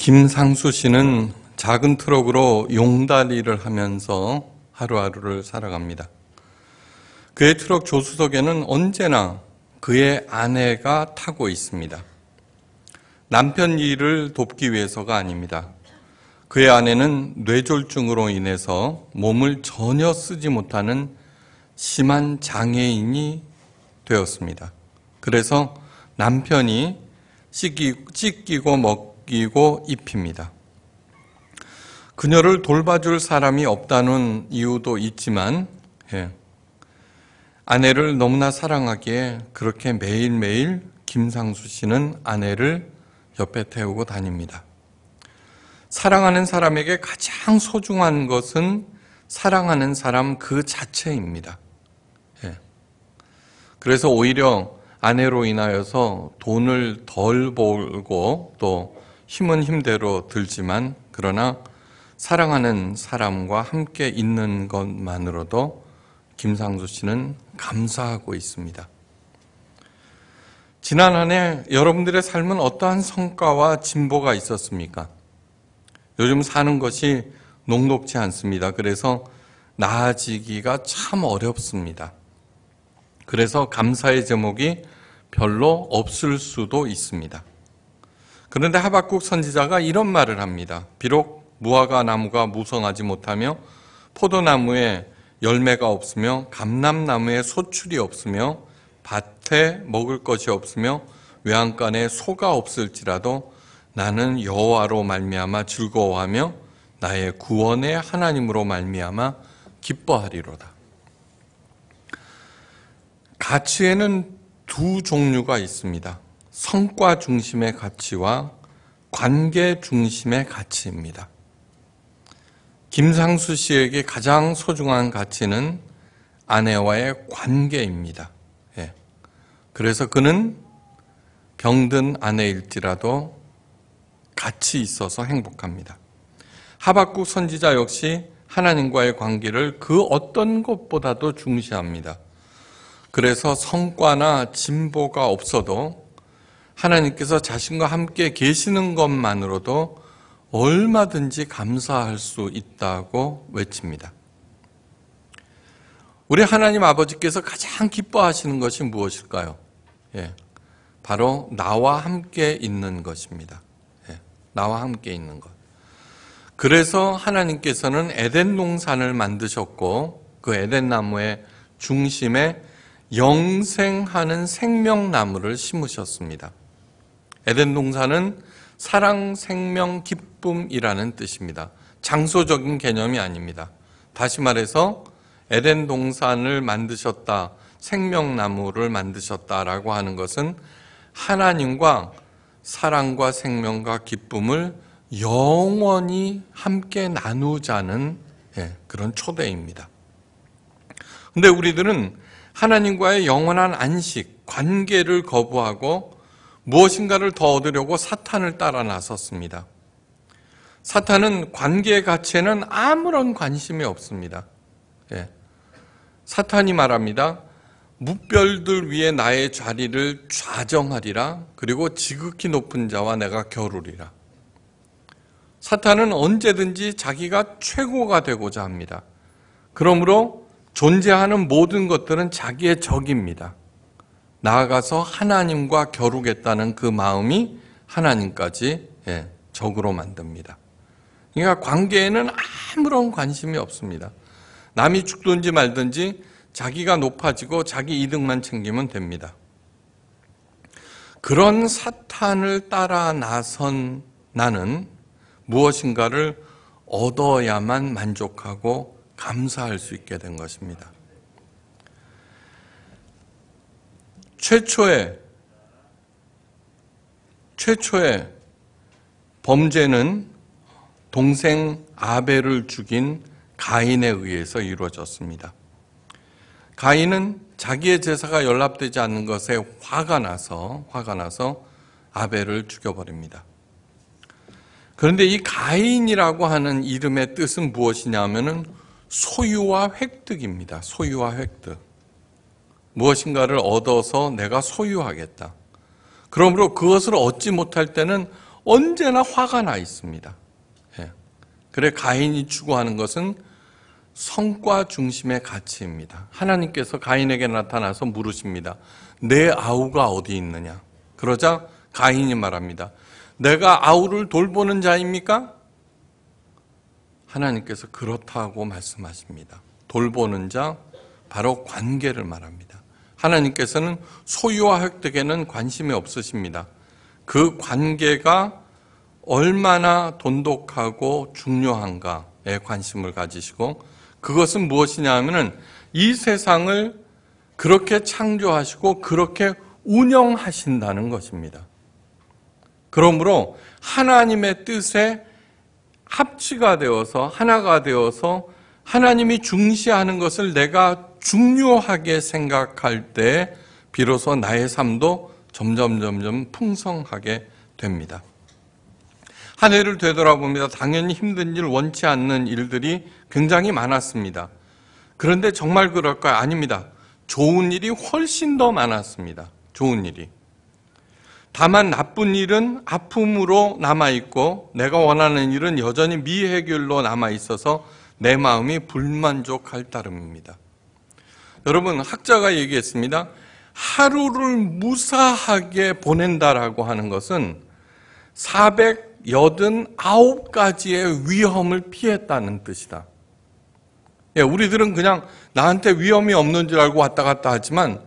김상수 씨는 작은 트럭으로 용달이를 하면서 하루하루를 살아갑니다. 그의 트럭 조수석에는 언제나 그의 아내가 타고 있습니다. 남편 일을 돕기 위해서가 아닙니다. 그의 아내는 뇌졸중으로 인해서 몸을 전혀 쓰지 못하는 심한 장애인이 되었습니다. 그래서 남편이 씻기, 고먹고 죽이고 입힙니다. 그녀를 돌봐줄 사람이 없다는 이유도 있지만 예. 아내를 너무나 사랑하기에 그렇게 매일매일 김상수 씨는 아내를 옆에 태우고 다닙니다. 사랑하는 사람에게 가장 소중한 것은 사랑하는 사람 그 자체입니다. 예. 그래서 오히려 아내로 인하여서 돈을 덜 벌고 또 힘은 힘대로 들지만 그러나 사랑하는 사람과 함께 있는 것만으로도 김상수 씨는 감사하고 있습니다. 지난 한 해 여러분들의 삶은 어떠한 성과와 진보가 있었습니까? 요즘 사는 것이 녹록지 않습니다. 그래서 나아지기가 참 어렵습니다. 그래서 감사의 제목이 별로 없을 수도 있습니다. 그런데 하박국 선지자가 이런 말을 합니다. 비록 무화과 나무가 무성하지 못하며 포도나무에 열매가 없으며 감람나무에 소출이 없으며 밭에 먹을 것이 없으며 외양간에 소가 없을지라도 나는 여호와로 말미암아 즐거워하며 나의 구원의 하나님으로 말미암아 기뻐하리로다. 가치에는 두 종류가 있습니다. 성과 중심의 가치와 관계 중심의 가치입니다. 김상수 씨에게 가장 소중한 가치는 아내와의 관계입니다. 예. 그래서 그는 병든 아내일지라도 같이 있어서 행복합니다. 하박국 선지자 역시 하나님과의 관계를 그 어떤 것보다도 중시합니다. 그래서 성과나 진보가 없어도 하나님께서 자신과 함께 계시는 것만으로도 얼마든지 감사할 수 있다고 외칩니다. 우리 하나님 아버지께서 가장 기뻐하시는 것이 무엇일까요? 예, 바로 나와 함께 있는 것입니다. 예, 나와 함께 있는 것. 그래서 하나님께서는 에덴 동산을 만드셨고 그 에덴 나무의 중심에 영생하는 생명나무를 심으셨습니다. 에덴 동산은 사랑, 생명, 기쁨이라는 뜻입니다. 장소적인 개념이 아닙니다. 다시 말해서 에덴 동산을 만드셨다, 생명나무를 만드셨다라고 하는 것은 하나님과 사랑과 생명과 기쁨을 영원히 함께 나누자는 예, 그런 초대입니다. 그런데 우리들은 하나님과의 영원한 안식, 관계를 거부하고 무엇인가를 더 얻으려고 사탄을 따라 나섰습니다. 사탄은 관계 가치에는 아무런 관심이 없습니다. 예. 사탄이 말합니다. 무별들 위에 나의 자리를 좌정하리라 그리고 지극히 높은 자와 내가 겨루리라. 사탄은 언제든지 자기가 최고가 되고자 합니다. 그러므로 존재하는 모든 것들은 자기의 적입니다. 나아가서 하나님과 겨루겠다는 그 마음이 하나님까지 예, 적으로 만듭니다. 그러니까 관계에는 아무런 관심이 없습니다. 남이 죽든지 말든지 자기가 높아지고 자기 이득만 챙기면 됩니다. 그런 사탄을 따라 나선 나는 무엇인가를 얻어야만 만족하고 감사할 수 있게 된 것입니다. 최초의 최초의 범죄는 동생 아벨을 죽인 가인에 의해서 이루어졌습니다. 가인은 자기의 제사가 연락되지 않는 것에 화가 나서 화가 나서 아벨을 죽여버립니다. 그런데 이 가인이라고 하는 이름의 뜻은 무엇이냐면은 소유와 획득입니다. 소유와 획득. 무엇인가를 얻어서 내가 소유하겠다. 그러므로 그것을 얻지 못할 때는 언제나 화가 나 있습니다. 예. 그래 가인이 추구하는 것은 성과 중심의 가치입니다. 하나님께서 가인에게 나타나서 물으십니다. 내 아우가 어디 있느냐? 그러자 가인이 말합니다. 내가 아우를 돌보는 자입니까? 하나님께서 그렇다고 말씀하십니다. 돌보는 자, 바로 관계를 말합니다. 하나님께서는 소유와 획득에는 관심이 없으십니다. 그 관계가 얼마나 돈독하고 중요한가에 관심을 가지시고 그것은 무엇이냐 하면은 이 세상을 그렇게 창조하시고 그렇게 운영하신다는 것입니다. 그러므로 하나님의 뜻에 합치가 되어서 하나가 되어서 하나님이 중시하는 것을 내가 중요하게 생각할 때 비로소 나의 삶도 점점 점점 풍성하게 됩니다. 한 해를 되돌아봅니다. 당연히 힘든 일, 원치 않는 일들이 굉장히 많았습니다. 그런데 정말 그럴까요? 아닙니다. 좋은 일이 훨씬 더 많았습니다. 좋은 일이. 다만 나쁜 일은 아픔으로 남아있고 내가 원하는 일은 여전히 미해결로 남아있어서 내 마음이 불만족할 따름입니다. 여러분, 학자가 얘기했습니다. 하루를 무사하게 보낸다라고 하는 것은 489가지의 위험을 피했다는 뜻이다. 예, 우리들은 그냥 나한테 위험이 없는 줄 알고 왔다 갔다 하지만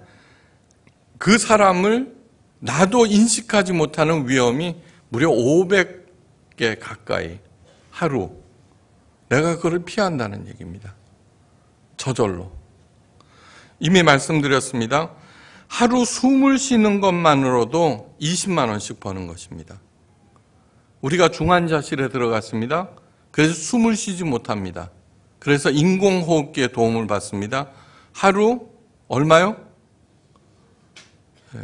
그 사람을 나도 인식하지 못하는 위험이 무려 500개 가까이 하루 내가 그를 피한다는 얘기입니다. 저절로. 이미 말씀드렸습니다. 하루 숨을 쉬는 것만으로도 20만 원씩 버는 것입니다. 우리가 중환자실에 들어갔습니다. 그래서 숨을 쉬지 못합니다. 그래서 인공호흡기의 도움을 받습니다. 하루 얼마요? 네.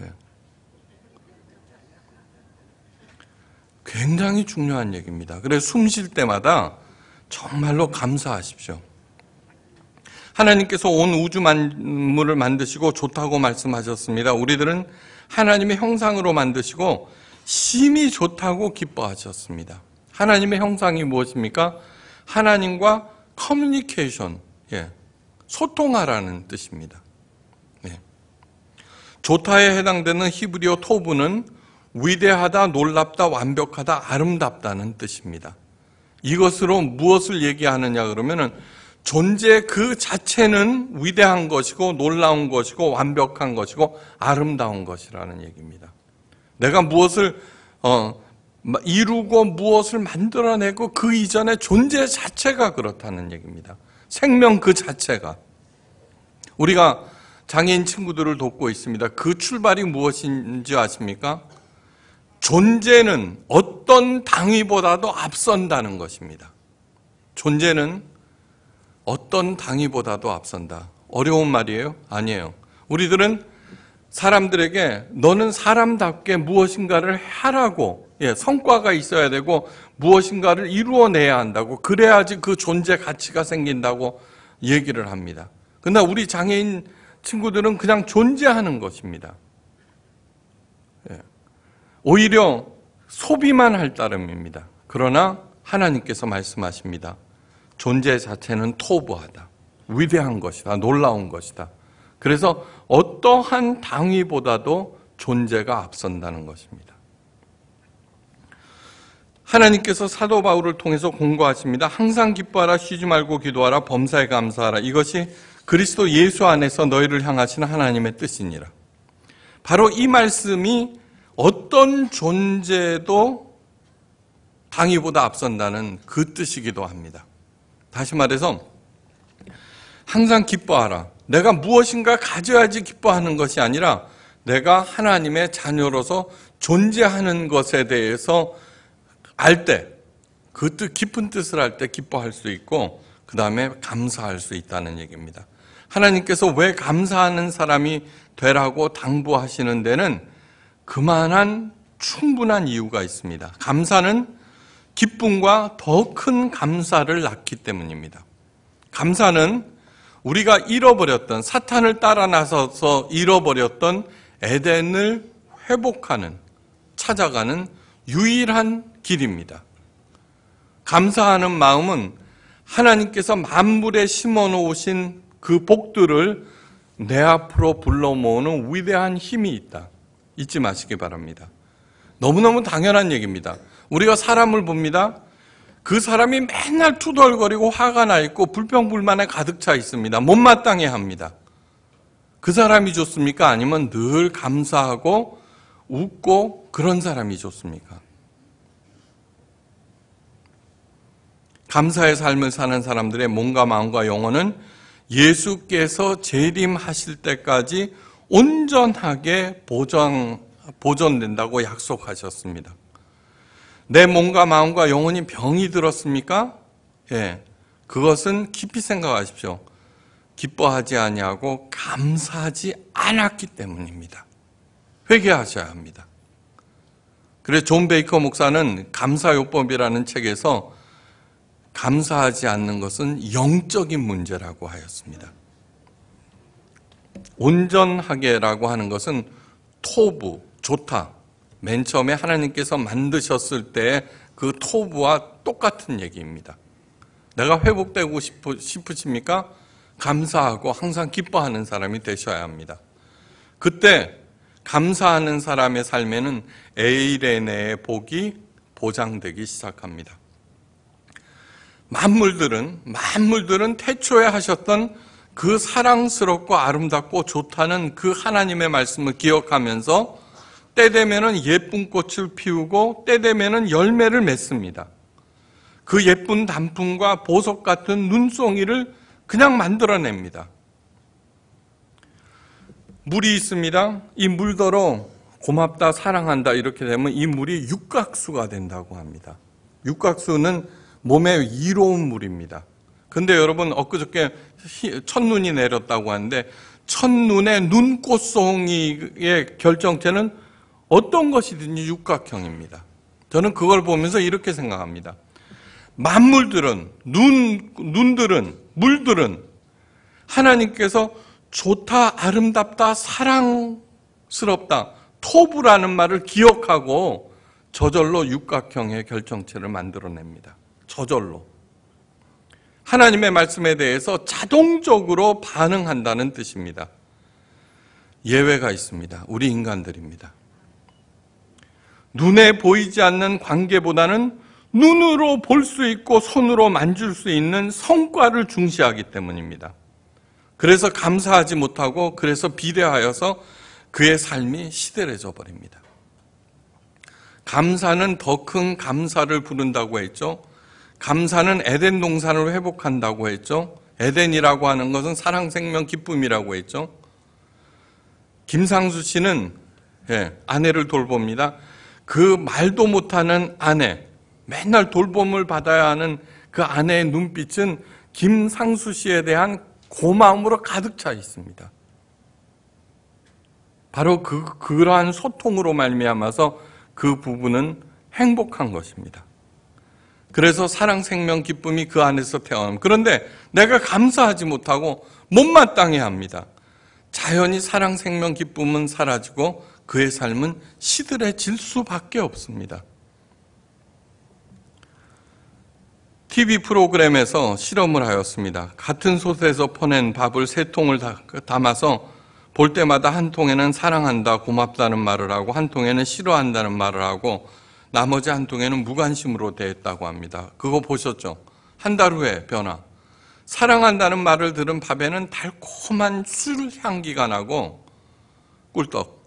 굉장히 중요한 얘기입니다. 그래서 숨 쉴 때마다 정말로 감사하십시오. 하나님께서 온 우주 만물을 만드시고 좋다고 말씀하셨습니다. 우리들은 하나님의 형상으로 만드시고 심히 좋다고 기뻐하셨습니다. 하나님의 형상이 무엇입니까? 하나님과 커뮤니케이션, 예, 소통하라는 뜻입니다. 예. 네. 좋다에 해당되는 히브리어 토브는 위대하다, 놀랍다, 완벽하다, 아름답다는 뜻입니다. 이것으로 무엇을 얘기하느냐 그러면은 존재 그 자체는 위대한 것이고 놀라운 것이고 완벽한 것이고 아름다운 것이라는 얘기입니다. 내가 무엇을 어, 이루고 무엇을 만들어내고 그 이전에 존재 자체가 그렇다는 얘기입니다. 생명 그 자체가 우리가 장애인 친구들을 돕고 있습니다. 그 출발이 무엇인지 아십니까? 존재는 어떤 당위보다도 앞선다는 것입니다. 존재는 어떤 당위보다도 앞선다. 어려운 말이에요? 아니에요. 우리들은 사람들에게 너는 사람답게 무엇인가를 하라고 예, 성과가 있어야 되고 무엇인가를 이루어내야 한다고 그래야지 그 존재 가치가 생긴다고 얘기를 합니다. 그러나 우리 장애인 친구들은 그냥 존재하는 것입니다. 오히려 소비만 할 따름입니다. 그러나 하나님께서 말씀하십니다. 존재 자체는 토부하다. 위대한 것이다. 놀라운 것이다. 그래서 어떠한 당위보다도 존재가 앞선다는 것입니다. 하나님께서 사도 바울을 통해서 공고하십니다. 항상 기뻐하라, 쉬지 말고 기도하라, 범사에 감사하라. 이것이 그리스도 예수 안에서 너희를 향하시는 하나님의 뜻이니라. 바로 이 말씀이 어떤 존재도 당위보다 앞선다는 그 뜻이기도 합니다. 다시 말해서 항상 기뻐하라. 내가 무엇인가 가져야지 기뻐하는 것이 아니라 내가 하나님의 자녀로서 존재하는 것에 대해서 알 때, 그 뜻, 깊은 뜻을 알 때 기뻐할 수 있고, 그 다음에 감사할 수 있다는 얘기입니다. 하나님께서 왜 감사하는 사람이 되라고 당부하시는 데는 그만한 충분한 이유가 있습니다. 감사는 기쁨과 더 큰 감사를 낳기 때문입니다. 감사는 우리가 잃어버렸던 사탄을 따라 나서서 잃어버렸던 에덴을 회복하는 찾아가는 유일한 길입니다. 감사하는 마음은 하나님께서 만물에 심어 놓으신 그 복들을 내 앞으로 불러 모으는 위대한 힘이 있다. 잊지 마시기 바랍니다. 너무너무 당연한 얘기입니다. 우리가 사람을 봅니다. 그 사람이 맨날 투덜거리고 화가 나 있고 불평불만에 가득 차 있습니다. 못마땅해 합니다. 그 사람이 좋습니까? 아니면 늘 감사하고 웃고 그런 사람이 좋습니까? 감사의 삶을 사는 사람들의 몸과 마음과 영혼은 예수께서 재림하실 때까지 온전하게 보전, 보존된다고 약속하셨습니다. 내 몸과 마음과 영혼이 병이 들었습니까? 예. 그것은 깊이 생각하십시오. 기뻐하지 아니하고 감사하지 않았기 때문입니다. 회개하셔야 합니다. 그래서 존 베이커 목사는 감사요법이라는 책에서 감사하지 않는 것은 영적인 문제라고 하였습니다. 온전하게라고 하는 것은 토부, 좋다. 맨 처음에 하나님께서 만드셨을 때그 토부와 똑같은 얘기입니다. 내가 회복되고 싶으, 십니까 감사하고 항상 기뻐하는 사람이 되셔야 합니다. 그때 감사하는 사람의 삶에는 에이레네의 복이 보장되기 시작합니다. 만물들은 만물들은 태초에 하셨던 그 사랑스럽고 아름답고 좋다는 그 하나님의 말씀을 기억하면서 때 되면은 예쁜 꽃을 피우고 때 되면은 열매를 맺습니다. 그 예쁜 단풍과 보석 같은 눈송이를 그냥 만들어냅니다. 물이 있습니다. 이 물더러 고맙다, 사랑한다 이렇게 되면 이 물이 육각수가 된다고 합니다. 육각수는 몸에 이로운 물입니다. 근데 여러분 엊그저께 첫눈이 내렸다고 하는데 첫눈의 눈꽃송이의 결정체는 어떤 것이든지 육각형입니다. 저는 그걸 보면서 이렇게 생각합니다. 만물들은 눈 눈들은 물들은 하나님께서 좋다, 아름답다, 사랑스럽다, 토부라는 말을 기억하고 저절로 육각형의 결정체를 만들어냅니다. 저절로. 하나님의 말씀에 대해서 자동적으로 반응한다는 뜻입니다. 예외가 있습니다. 우리 인간들입니다. 눈에 보이지 않는 관계보다는 눈으로 볼 수 있고 손으로 만질 수 있는 성과를 중시하기 때문입니다. 그래서 감사하지 못하고 그래서 비례하여서 그의 삶이 시들해져 버립니다. 감사는 더 큰 감사를 부른다고 했죠. 감사는 에덴 동산을 회복한다고 했죠. 에덴이라고 하는 것은 사랑, 생명, 기쁨이라고 했죠. 김상수 씨는 예, 아내를 돌봅니다. 그 말도 못하는 아내, 맨날 돌봄을 받아야 하는 그 아내의 눈빛은 김상수 씨에 대한 고마움으로 가득 차 있습니다. 바로 그 그러한 소통으로 말미암아서 그 부부는 행복한 것입니다. 그래서 사랑, 생명, 기쁨이 그 안에서 태어남. 그런데 내가 감사하지 못하고 못마땅해 합니다. 자연히 사랑, 생명, 기쁨은 사라지고 그의 삶은 시들해질 수밖에 없습니다. TV 프로그램에서 실험을 하였습니다. 같은 솥에서 퍼낸 밥을 세 통을 담아서 볼 때마다 한 통에는 사랑한다, 고맙다는 말을 하고 한 통에는 싫어한다는 말을 하고 나머지 한 통에는 무관심으로 대했다고 합니다. 그거 보셨죠? 한 달 후에 변화. 사랑한다는 말을 들은 밥에는 달콤한 술 향기가 나고 꿀떡.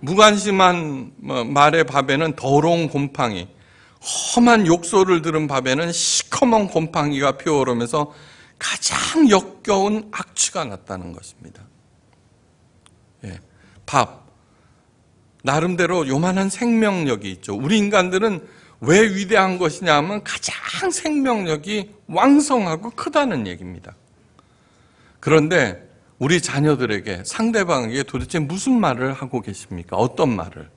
무관심한 뭐 말의 밥에는 더러운 곰팡이. 험한 욕설을 들은 밥에는 시커먼 곰팡이가 피어오르면서 가장 역겨운 악취가 났다는 것입니다. 예. 밥. 나름대로 요만한 생명력이 있죠. 우리 인간들은 왜 위대한 것이냐 하면 가장 생명력이 왕성하고 크다는 얘기입니다. 그런데 우리 자녀들에게 상대방에게 도대체 무슨 말을 하고 계십니까? 어떤 말을?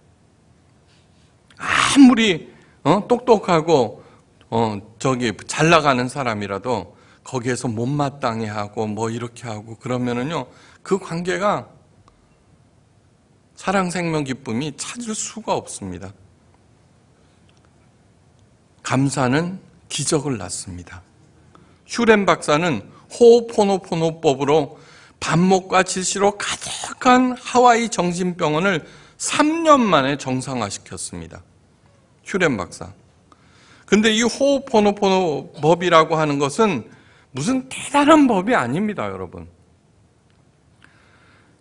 아무리 어? 똑똑하고 어, 저기 잘 나가는 사람이라도 거기에서 못마땅해 하고 뭐 이렇게 하고 그러면은요 그 관계가 사랑 생명 기쁨이 찾을 수가 없습니다. 감사는 기적을 낳습니다. 슈렌 박사는 호호포노포노법으로 반목과 질시로 가득한 하와이 정신병원을 3년 만에 정상화시켰습니다. 휴렌 박사. 근데 이 호호포노포노 법이라고 하는 것은 무슨 대단한 법이 아닙니다, 여러분.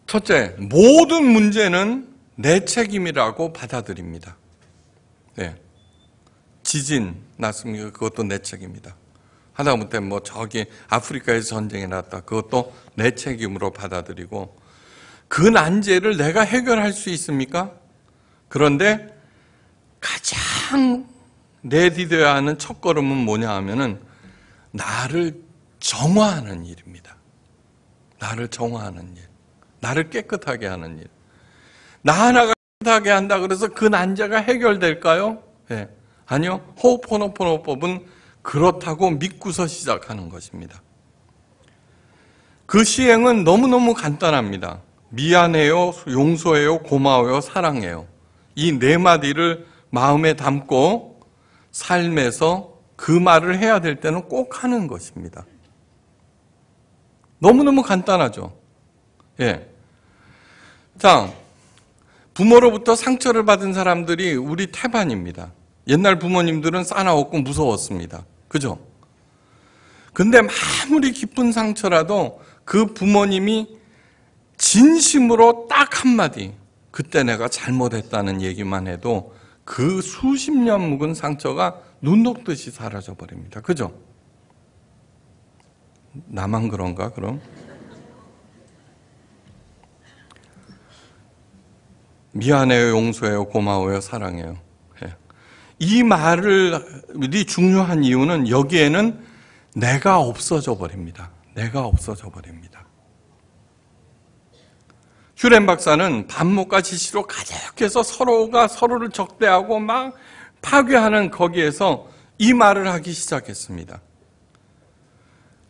첫째, 모든 문제는 내 책임이라고 받아들입니다. 네. 지진 났습니다. 그것도 내 책임이다. 하다못해 뭐 저기 아프리카에서 전쟁이 났다. 그것도 내 책임으로 받아들이고 그 난제를 내가 해결할 수 있습니까? 그런데 가장 내디뎌야 하는 첫 걸음은 뭐냐 하면은 나를 정화하는 일입니다. 나를 정화하는 일. 나를 깨끗하게 하는 일. 나 하나가 깨끗하게 한다 그래서 그 난자가 해결될까요? 네. 아니요. 호포노포노법은 그렇다고 믿고서 시작하는 것입니다. 그 시행은 너무너무 간단합니다. 미안해요, 용서해요, 고마워요, 사랑해요. 이 네 마디를 마음에 담고 삶에서 그 말을 해야 될 때는 꼭 하는 것입니다. 너무너무 간단하죠. 예. 자, 부모로부터 상처를 받은 사람들이 우리 태반입니다. 옛날 부모님들은 싸나웠고 무서웠습니다. 그죠? 근데 아무리 깊은 상처라도 그 부모님이 진심으로 딱 한마디, 그때 내가 잘못했다는 얘기만 해도 그 수십 년 묵은 상처가 눈 녹듯이 사라져버립니다. 그죠? 나만 그런가, 그럼? 미안해요, 용서해요, 고마워요, 사랑해요. 예. 이 말을이 중요한 이유는 여기에는 내가 없어져 버립니다. 내가 없어져 버립니다. 휴렌 박사는 반목과 지시로 가득해서 서로가 서로를 적대하고 막 파괴하는 거기에서 이 말을 하기 시작했습니다.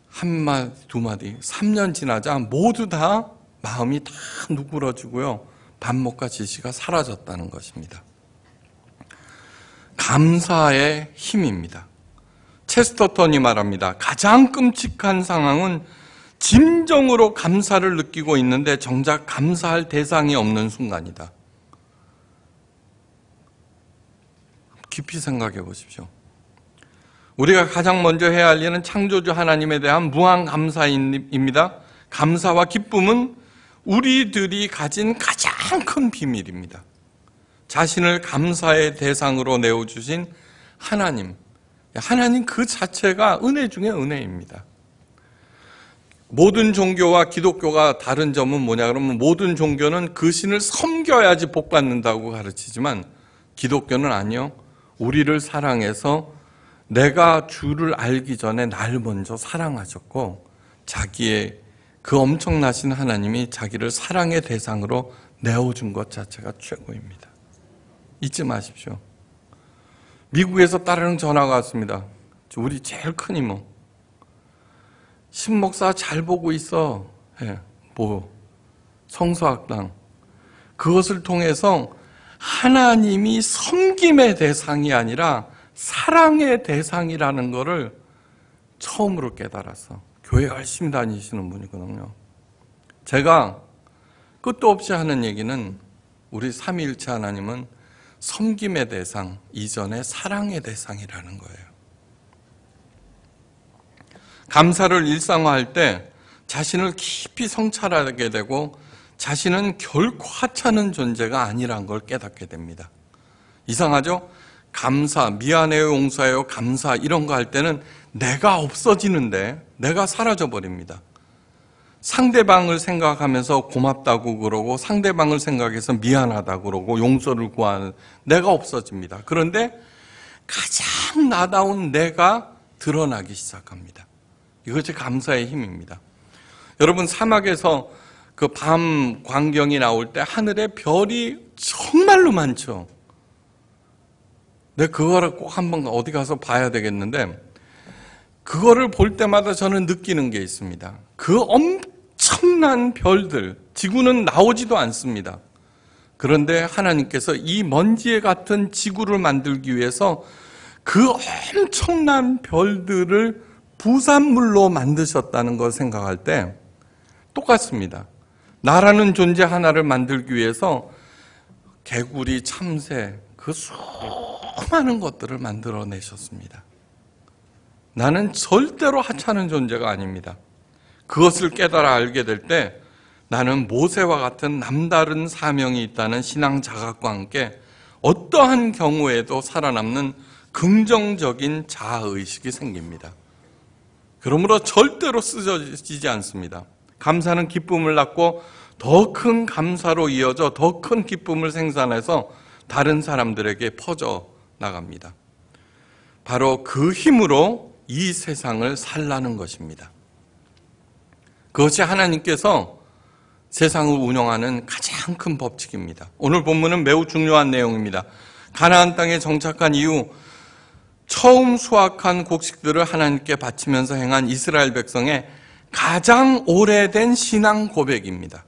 한 마디, 두 마디, 3년 지나자 모두 다 마음이 다 누그러지고요. 반목과 지시가 사라졌다는 것입니다. 감사의 힘입니다. 체스터턴이 말합니다. 가장 끔찍한 상황은 진정으로 감사를 느끼고 있는데 정작 감사할 대상이 없는 순간이다. 깊이 생각해 보십시오. 우리가 가장 먼저 해야 할 일은 창조주 하나님에 대한 무한 감사입니다. 감사와 기쁨은 우리들이 가진 가장 가장 큰 비밀입니다. 자신을 감사의 대상으로 내어주신 하나님. 하나님 그 자체가 은혜 중에 은혜입니다. 모든 종교와 기독교가 다른 점은 뭐냐 그러면 모든 종교는 그 신을 섬겨야지 복 받는다고 가르치지만 기독교는 아니요. 우리를 사랑해서 내가 주를 알기 전에 날 먼저 사랑하셨고 자기의 그 엄청나신 하나님이 자기를 사랑의 대상으로 내어준 것 자체가 최고입니다. 잊지 마십시오. 미국에서 따르는 전화가 왔습니다. 우리 제일 큰 이모. 신목사 잘 보고 있어. 예, 뭐, 성서학당. 그것을 통해서 하나님이 섬김의 대상이 아니라 사랑의 대상이라는 것을 처음으로 깨달았어. 교회 열심히 다니시는 분이거든요. 제가 끝도 없이 하는 얘기는 우리 삼위일체 하나님은 섬김의 대상 이전에 사랑의 대상이라는 거예요. 감사를 일상화할 때 자신을 깊이 성찰하게 되고 자신은 결코 하찮은 존재가 아니란 걸 깨닫게 됩니다. 이상하죠? 감사, 미안해요, 용서해요, 감사 이런 거 할 때는 내가 없어지는데 내가 사라져 버립니다. 상대방을 생각하면서 고맙다고 그러고 상대방을 생각해서 미안하다고 그러고 용서를 구하는 내가 없어집니다. 그런데 가장 나다운 내가 드러나기 시작합니다. 이것이 감사의 힘입니다. 여러분 사막에서 그 밤 광경이 나올 때 하늘에 별이 정말로 많죠. 근데 그거를 꼭 한번 어디 가서 봐야 되겠는데 그거를 볼 때마다 저는 느끼는 게 있습니다. 그엄 엄청난 별들, 지구는 나오지도 않습니다. 그런데 하나님께서 이 먼지에 같은 지구를 만들기 위해서 그 엄청난 별들을 부산물로 만드셨다는 걸 생각할 때 똑같습니다. 나라는 존재 하나를 만들기 위해서 개구리, 참새, 그 수많은 것들을 만들어내셨습니다. 나는 절대로 하찮은 존재가 아닙니다. 그것을 깨달아 알게 될 때 나는 모세와 같은 남다른 사명이 있다는 신앙 자각과 함께 어떠한 경우에도 살아남는 긍정적인 자아의식이 생깁니다. 그러므로 절대로 쓰여지지 않습니다. 감사는 기쁨을 낳고 더 큰 감사로 이어져 더 큰 기쁨을 생산해서 다른 사람들에게 퍼져 나갑니다. 바로 그 힘으로 이 세상을 살라는 것입니다. 그것이 하나님께서 세상을 운영하는 가장 큰 법칙입니다. 오늘 본문은 매우 중요한 내용입니다. 가나안 땅에 정착한 이후 처음 수확한 곡식들을 하나님께 바치면서 행한 이스라엘 백성의 가장 오래된 신앙 고백입니다.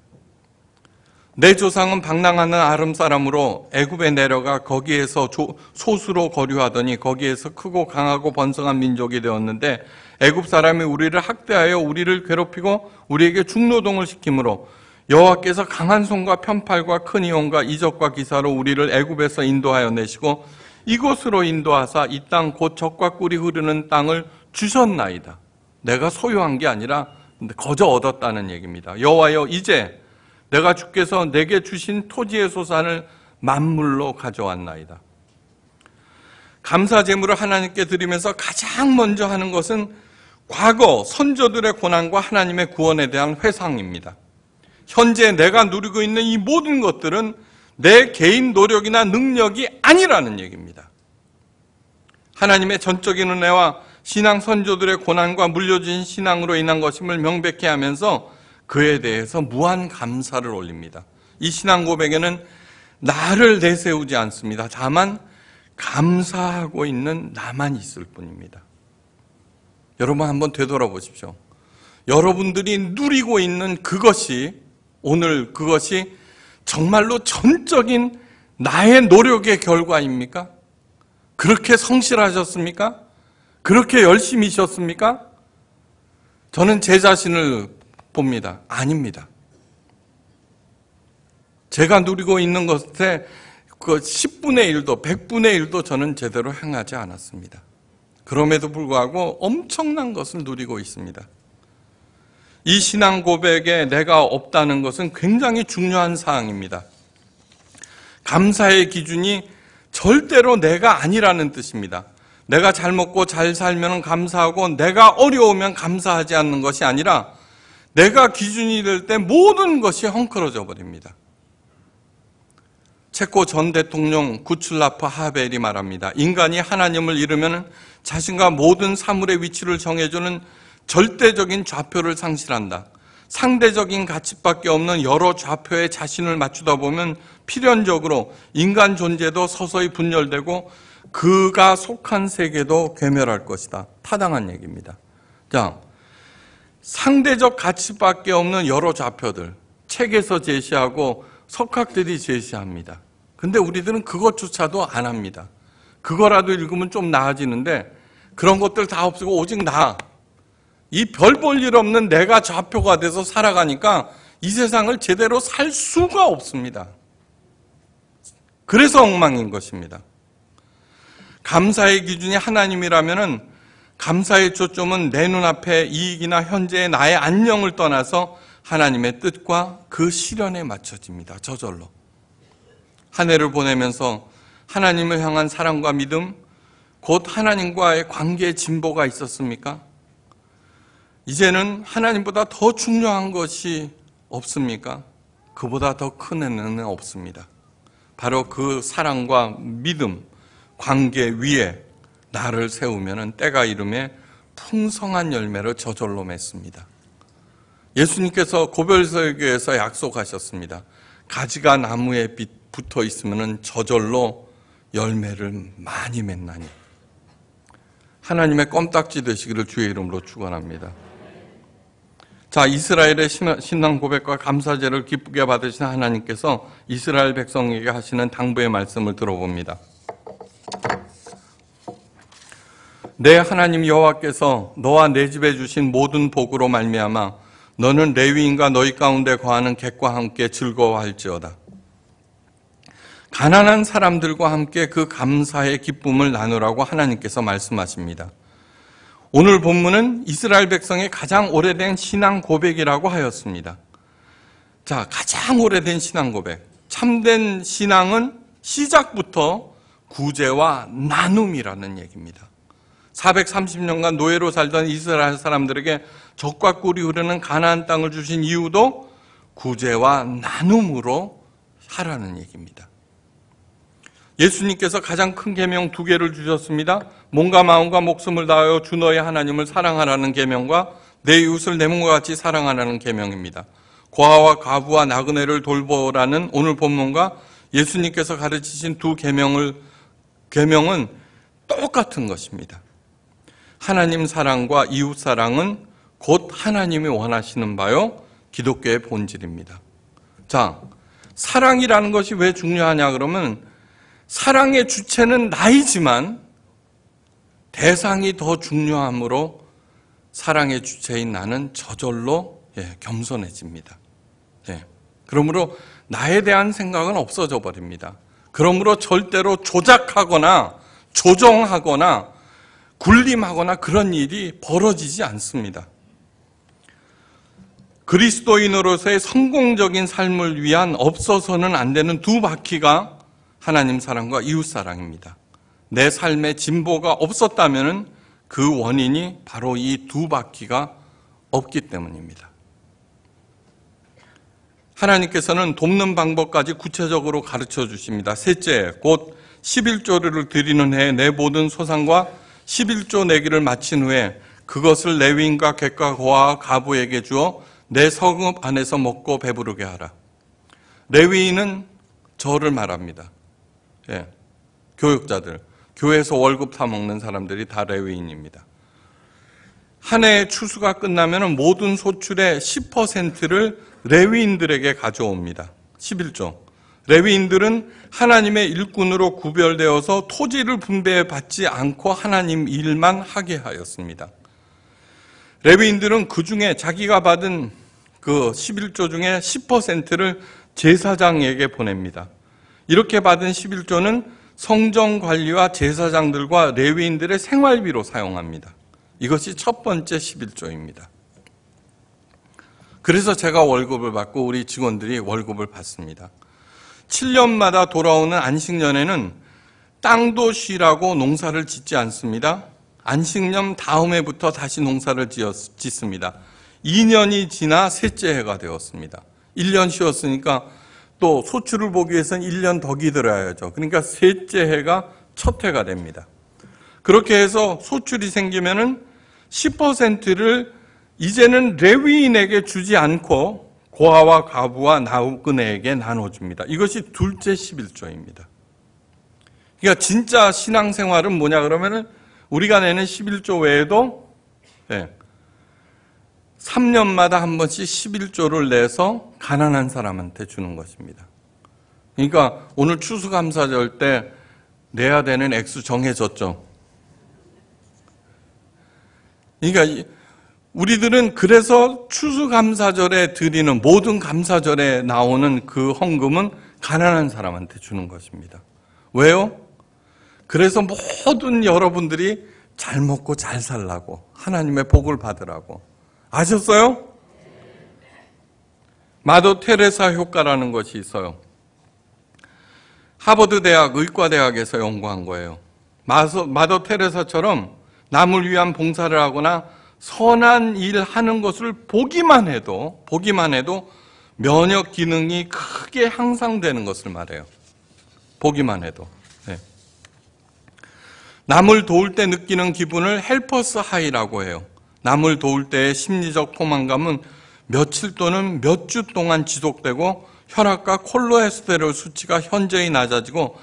내 조상은 방랑하는 아름 사람으로 애굽에 내려가 거기에서 소수로 거류하더니 거기에서 크고 강하고 번성한 민족이 되었는데 애굽 사람이 우리를 학대하여 우리를 괴롭히고 우리에게 중노동을 시키므로 여호와께서 강한 손과 편팔과 큰이혼과 이적과 기사로 우리를 애굽에서 인도하여 내시고 이곳으로 인도하사 이 땅 곧 적과 꿀이 흐르는 땅을 주셨나이다. 내가 소유한 게 아니라 거저 얻었다는 얘기입니다. 여호와여 이제 내가 주께서 내게 주신 토지의 소산을 만물로 가져왔나이다. 감사 제물을 하나님께 드리면서 가장 먼저 하는 것은 과거 선조들의 고난과 하나님의 구원에 대한 회상입니다. 현재 내가 누리고 있는 이 모든 것들은 내 개인 노력이나 능력이 아니라는 얘기입니다. 하나님의 전적인 은혜와 신앙 선조들의 고난과 물려진 신앙으로 인한 것임을 명백히 하면서 그에 대해서 무한 감사를 올립니다. 이 신앙 고백에는 나를 내세우지 않습니다. 다만 감사하고 있는 나만 있을 뿐입니다. 여러분 한번 되돌아보십시오. 여러분들이 누리고 있는 그것이 오늘 그것이 정말로 전적인 나의 노력의 결과입니까? 그렇게 성실하셨습니까? 그렇게 열심히셨습니까? 저는 제 자신을 봅니다. 아닙니다. 제가 누리고 있는 것에 그 10분의 1도, 100분의 1도 저는 제대로 행하지 않았습니다. 그럼에도 불구하고 엄청난 것을 누리고 있습니다. 이 신앙 고백에 내가 없다는 것은 굉장히 중요한 사항입니다. 감사의 기준이 절대로 내가 아니라는 뜻입니다. 내가 잘 먹고 잘 살면 감사하고 내가 어려우면 감사하지 않는 것이 아니라 내가 기준이 될 때 모든 것이 헝클어져 버립니다. 체코 전 대통령 구출라파 하벨이 말합니다. 인간이 하나님을 잃으면 자신과 모든 사물의 위치를 정해주는 절대적인 좌표를 상실한다. 상대적인 가치밖에 없는 여러 좌표에 자신을 맞추다 보면 필연적으로 인간 존재도 서서히 분열되고 그가 속한 세계도 괴멸할 것이다. 타당한 얘기입니다. 자, 상대적 가치밖에 없는 여러 좌표들, 책에서 제시하고 석학들이 제시합니다. 근데 우리들은 그것조차도 안 합니다. 그거라도 읽으면 좀 나아지는데 그런 것들 다 없애고 오직 나. 이 별 볼 일 없는 내가 좌표가 돼서 살아가니까 이 세상을 제대로 살 수가 없습니다. 그래서 엉망인 것입니다. 감사의 기준이 하나님이라면 감사의 초점은 내 눈앞에 이익이나 현재의 나의 안녕을 떠나서 하나님의 뜻과 그 실현에 맞춰집니다. 저절로. 한 해를 보내면서 하나님을 향한 사랑과 믿음, 곧 하나님과의 관계의 진보가 있었습니까? 이제는 하나님보다 더 중요한 것이 없습니까? 그보다 더큰은는 없습니다. 바로 그 사랑과 믿음, 관계 위에 나를 세우면 때가 이름에 풍성한 열매를 저절로 맺습니다. 예수님께서 고별설교에서 약속하셨습니다. 가지가 나무에 붙어 있으면 저절로 열매를 많이 맺나니. 하나님의 껌딱지 되시기를 주의 이름으로 축원합니다. 자, 이스라엘의 신앙 고백과 감사제를 기쁘게 받으신 하나님께서 이스라엘 백성에게 하시는 당부의 말씀을 들어봅니다. 내 하나님 여호와께서 너와 내 집에 주신 모든 복으로 말미암아 너는 레위인과 너희 가운데 거하는 객과 함께 즐거워할지어다. 가난한 사람들과 함께 그 감사의 기쁨을 나누라고 하나님께서 말씀하십니다. 오늘 본문은 이스라엘 백성의 가장 오래된 신앙 고백이라고 하였습니다. 자, 가장 오래된 신앙 고백. 참된 신앙은 시작부터 구제와 나눔이라는 얘기입니다. 430년간 노예로 살던 이스라엘 사람들에게 적과 꿀이 흐르는 가나안 땅을 주신 이유도 구제와 나눔으로 하라는 얘기입니다. 예수님께서 가장 큰 계명 두 개를 주셨습니다. 몸과 마음과 목숨을 다하여 주 너의 하나님을 사랑하라는 계명과 내 이웃을 내 몸과 같이 사랑하라는 계명입니다. 고아와 가부와 나그네를 돌보라는 오늘 본문과 예수님께서 가르치신 두 계명을 계명은 똑같은 것입니다. 하나님 사랑과 이웃 사랑은 곧 하나님이 원하시는 바요 기독교의 본질입니다. 자, 사랑이라는 것이 왜 중요하냐 그러면 사랑의 주체는 나이지만 대상이 더 중요하므로 사랑의 주체인 나는 저절로 예, 겸손해집니다. 예, 그러므로 나에 대한 생각은 없어져 버립니다. 그러므로 절대로 조작하거나 조정하거나 굴림하거나 그런 일이 벌어지지 않습니다. 그리스도인으로서의 성공적인 삶을 위한 없어서는 안 되는 두 바퀴가 하나님 사랑과 이웃 사랑입니다. 내 삶의 진보가 없었다면 그 원인이 바로 이 두 바퀴가 없기 때문입니다. 하나님께서는 돕는 방법까지 구체적으로 가르쳐 주십니다. 셋째, 곧 11조를 드리는 해에 내 모든 소상과 11조 내기를 마친 후에 그것을 레위인과 객과 고아 가부에게 주어 내 성읍 안에서 먹고 배부르게 하라. 레위인은 저를 말합니다. 예, 교육자들, 교회에서 월급 타 먹는 사람들이 다 레위인입니다. 한 해의 추수가 끝나면 모든 소출의 10%를 레위인들에게 가져옵니다. 11조. 레위인들은 하나님의 일꾼으로 구별되어서 토지를 분배받지 않고 하나님 일만 하게 하였습니다. 레위인들은 그 중에 자기가 받은 그 11조 중에 10%를 제사장에게 보냅니다. 이렇게 받은 11조는 성정 관리와 제사장들과 레위인들의 생활비로 사용합니다. 이것이 첫 번째 11조입니다. 그래서 제가 월급을 받고 우리 직원들이 월급을 받습니다. 7년마다 돌아오는 안식년에는 땅도 쉬라고 농사를 짓지 않습니다. 안식년 다음 해부터 다시 농사를 지었, 짓습니다. 2년이 지나 셋째 해가 되었습니다. 1년 쉬었으니까 또 소출을 보기 위해서는 1년 더 기다려야죠. 그러니까 셋째 해가 첫 해가 됩니다. 그렇게 해서 소출이 생기면은 10%를 이제는 레위인에게 주지 않고 고아와 가부와 나우근에게 나눠줍니다. 이것이 둘째 11조입니다. 그러니까 진짜 신앙생활은 뭐냐 그러면은 우리가 내는 11조 외에도 3년마다 예, 한 번씩 11조를 내서 가난한 사람한테 주는 것입니다. 그러니까 오늘 추수감사절 때 내야 되는 액수 정해졌죠. 그러니까 우리들은 그래서 추수감사절에 드리는 모든 감사절에 나오는 그 헌금은 가난한 사람한테 주는 것입니다. 왜요? 그래서 모든 여러분들이 잘 먹고 잘 살라고 하나님의 복을 받으라고 아셨어요? 마더 테레사 효과라는 것이 있어요. 하버드 대학 의과대학에서 연구한 거예요. 마서, 마더 테레사처럼 남을 위한 봉사를 하거나 선한 일 하는 것을 보기만 해도 보기만 해도 면역 기능이 크게 향상되는 것을 말해요. 보기만 해도. 남을 도울 때 느끼는 기분을 헬퍼스 하이라고 해요. 남을 도울 때의 심리적 포만감은 며칠 또는 몇 주 동안 지속되고 혈압과 콜로에스테롤 수치가 현저히 낮아지고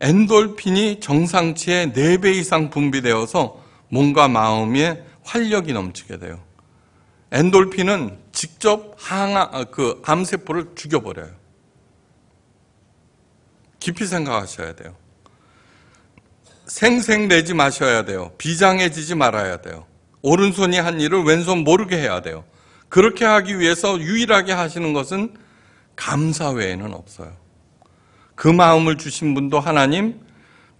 엔돌핀이 정상치의 4배 이상 분비되어서 몸과 마음에 활력이 넘치게 돼요. 엔돌핀은 직접 항아, 아, 그 암세포를 죽여버려요. 깊이 생각하셔야 돼요. 생생내지 마셔야 돼요. 비장해지지 말아야 돼요. 오른손이 한 일을 왼손 모르게 해야 돼요. 그렇게 하기 위해서 유일하게 하시는 것은 감사 외에는 없어요. 그 마음을 주신 분도 하나님,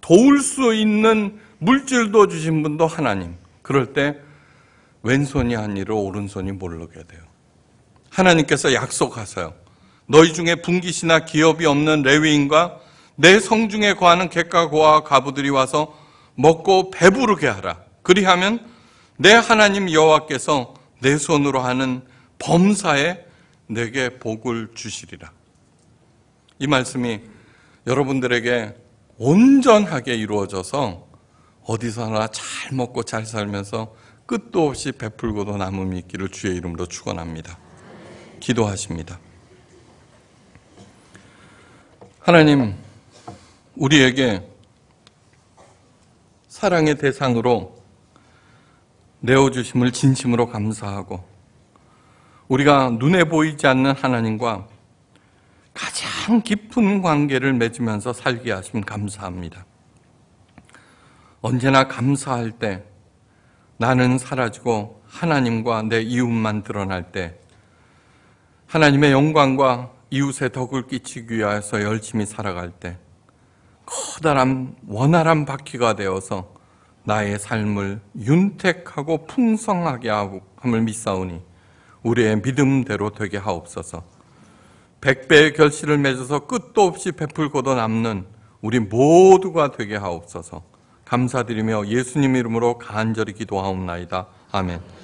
도울 수 있는 물질도 주신 분도 하나님. 그럴 때 왼손이 한 일을 오른손이 모르게 돼요. 하나님께서 약속하세요. 너희 중에 분기시나 기업이 없는 레위인과 내 성중에 거하는 객과 고와 가부들이 와서 먹고 배부르게 하라. 그리하면 내 하나님 여호와께서 내 손으로 하는 범사에 내게 복을 주시리라. 이 말씀이 여러분들에게 온전하게 이루어져서 어디서 나잘 먹고 잘 살면서 끝도 없이 베풀고도 남음이 있기를 주의 이름으로 축원합니다. 기도하십니다. 하나님 우리에게 사랑의 대상으로 내어주심을 진심으로 감사하고 우리가 눈에 보이지 않는 하나님과 가장 깊은 관계를 맺으면서 살게 하시면 감사합니다. 언제나 감사할 때 나는 사라지고 하나님과 내 이웃만 드러날 때 하나님의 영광과 이웃의 덕을 끼치기 위해서 열심히 살아갈 때 커다란 원활한 바퀴가 되어서 나의 삶을 윤택하고 풍성하게 함을 믿사오니 우리의 믿음대로 되게 하옵소서. 백배의 결실을 맺어서 끝도 없이 베풀고도 남는 우리 모두가 되게 하옵소서. 감사드리며 예수님 이름으로 간절히 기도하옵나이다. 아멘.